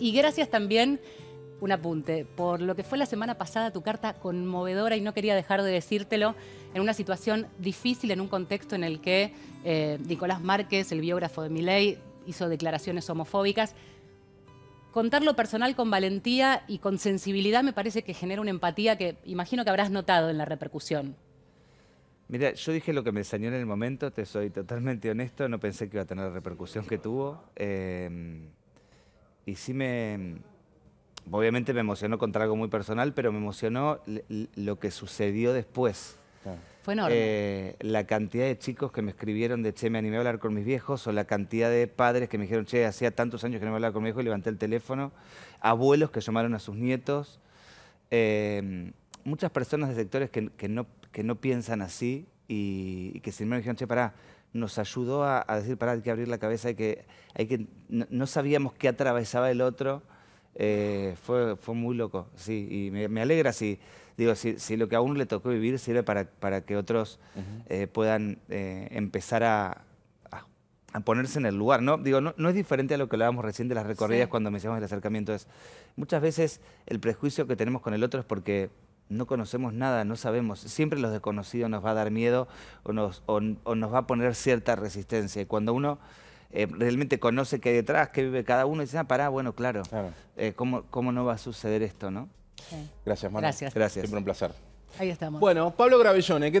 Y gracias también, un apunte, por lo que fue la semana pasada tu carta conmovedora y no quería dejar de decírtelo, en una situación difícil, en un contexto en el que eh, Nicolás Márquez, el biógrafo de Miley, hizo declaraciones homofóbicas. Contar lo personal con valentía y con sensibilidad me parece que genera una empatía que imagino que habrás notado en la repercusión. Mira, yo dije lo que me enseñó en el momento, te soy totalmente honesto, no pensé que iba a tener la repercusión que tuvo. Eh, y sí me, obviamente me emocionó contra algo muy personal, pero me emocionó lo que sucedió después. Fue enorme. Eh, la cantidad de chicos que me escribieron de, che, me animé a hablar con mis viejos, o la cantidad de padres que me dijeron, che, hacía tantos años que no me hablaba con mi viejo y levanté el teléfono, abuelos que llamaron a sus nietos, em, muchas personas de sectores que, no, que no piensan así y, que sin me dijeron, che, pará, nos ayudó a, decir, pará, hay que abrir la cabeza, hay que, hay que, no, sabíamos qué atravesaba el otro. Eh, fue, fue muy loco, sí, y me, alegra si, digo, si, lo que a uno le tocó vivir sirve para, para que otros eh, puedan eh, empezar a, ponerse en el lugar, ¿no? Digo, no, es diferente a lo que hablábamos recién de las recorridas cuando me el acercamiento, es muchas veces el prejuicio que tenemos con el otro es porque no conocemos nada, no sabemos. Siempre los desconocidos nos va a dar miedo o nos, o, nos va a poner cierta resistencia. Y cuando uno eh, realmente conoce qué hay detrás, qué vive cada uno, dice, ah, pará, bueno, claro, eh, ¿cómo, no va a suceder esto, no? Gracias, Manu. Gracias. Gracias. Siempre un placer. Ahí estamos. Bueno, Pablo Gravellone, ¿qué te